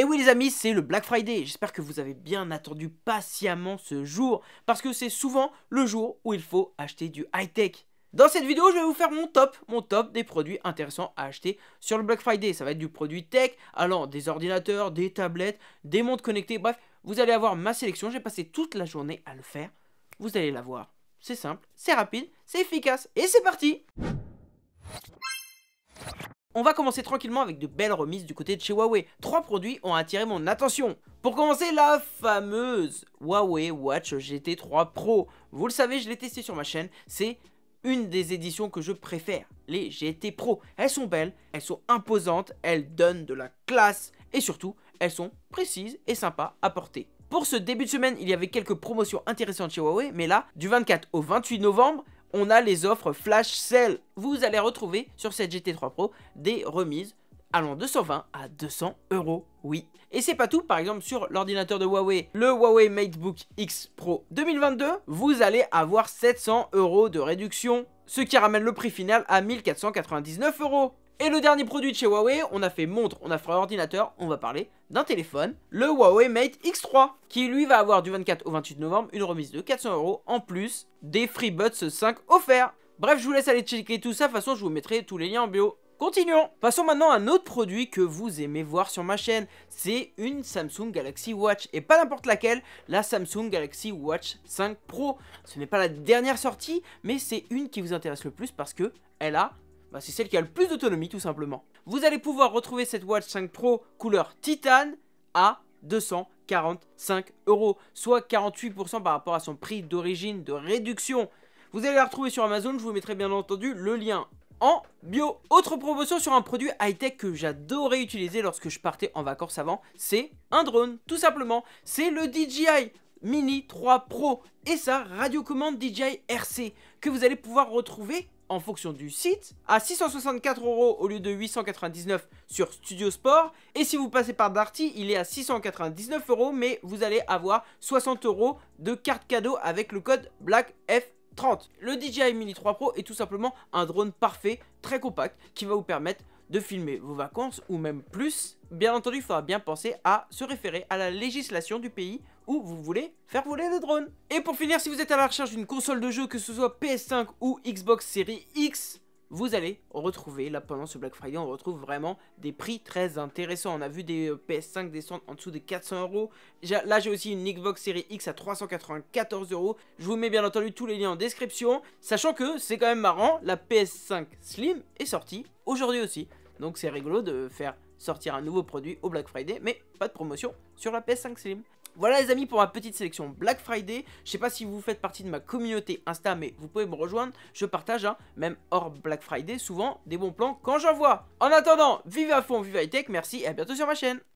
Et oui les amis, c'est le Black Friday. J'espère que vous avez bien attendu patiemment ce jour, parce que c'est souvent le jour où il faut acheter du high-tech. Dans cette vidéo, je vais vous faire mon top, mon top des produits intéressants à acheter sur le Black Friday. Ça va être du produit tech, allant des ordinateurs, des tablettes, des montres connectées, bref, vous allez avoir ma sélection. J'ai passé toute la journée à le faire. Vous allez la voir. C'est simple, c'est rapide, c'est efficace, et c'est parti on va commencer tranquillement avec de belles remises du côté de chez Huawei. Trois produits ont attiré mon attention. Pour commencer, la fameuse Huawei Watch GT3 Pro. Vous le savez, je l'ai testé sur ma chaîne, c'est une des éditions que je préfère, les GT Pro. Elles sont belles, elles sont imposantes, elles donnent de la classe et surtout, elles sont précises et sympas à porter. Pour ce début de semaine, il y avait quelques promotions intéressantes chez Huawei, mais là, du 24 au 28 novembre, on a les offres flash sale. Vous allez retrouver sur cette GT3 Pro des remises allant de 120 à 200 euros, oui. Et c'est pas tout, par exemple sur l'ordinateur de Huawei, le Huawei MateBook X Pro 2022, vous allez avoir 700 euros de réduction, ce qui ramène le prix final à 1499 euros. Et le dernier produit de chez Huawei, on a fait montre, on a fait ordinateur, on va parler d'un téléphone, le Huawei Mate X3, qui lui va avoir du 24 au 28 novembre une remise de 400 euros en plus des FreeBuds 5 offerts. Bref, je vous laisse aller checker tout ça, de toute façon je vous mettrai tous les liens en bio. Continuons Passons maintenant à un autre produit que vous aimez voir sur ma chaîne, c'est une Samsung Galaxy Watch, et pas n'importe laquelle, la Samsung Galaxy Watch 5 Pro. Ce n'est pas la dernière sortie, mais c'est une qui vous intéresse le plus parce que elle a bah, c'est celle qui a le plus d'autonomie tout simplement. Vous allez pouvoir retrouver cette Watch 5 Pro couleur titane à 245 euros, soit 48% par rapport à son prix d'origine de réduction. Vous allez la retrouver sur Amazon, je vous mettrai bien entendu le lien en bio. Autre promotion sur un produit high-tech que j'adorais utiliser lorsque je partais en vacances avant, c'est un drone, tout simplement. C'est le DJI Mini 3 Pro et sa radiocommande DJI RC que vous allez pouvoir retrouver en fonction du site à 664 euros au lieu de 899 sur Studio Sport et si vous passez par Darty il est à 699 euros mais vous allez avoir 60 euros de carte cadeau avec le code BLACKF 30. Le DJI Mini 3 Pro est tout simplement un drone parfait, très compact, qui va vous permettre de filmer vos vacances ou même plus, bien entendu, il faudra bien penser à se référer à la législation du pays où vous voulez faire voler le drone. Et pour finir, si vous êtes à la recherche d'une console de jeu, que ce soit PS5 ou Xbox Series X, vous allez retrouver, là pendant ce Black Friday, on retrouve vraiment des prix très intéressants. On a vu des euh, PS5 descendre en dessous de 400 euros. Là, j'ai aussi une Xbox Series X à 394 euros. Je vous mets bien entendu tous les liens en description. Sachant que c'est quand même marrant, la PS5 Slim est sortie aujourd'hui aussi. Donc c'est rigolo de faire sortir un nouveau produit au Black Friday, mais pas de promotion sur la PS5 Slim. Voilà les amis pour ma petite sélection Black Friday. Je sais pas si vous faites partie de ma communauté Insta, mais vous pouvez me rejoindre. Je partage, hein, même hors Black Friday, souvent des bons plans quand j'en vois. En attendant, vive à fond, vive high tech, merci et à bientôt sur ma chaîne.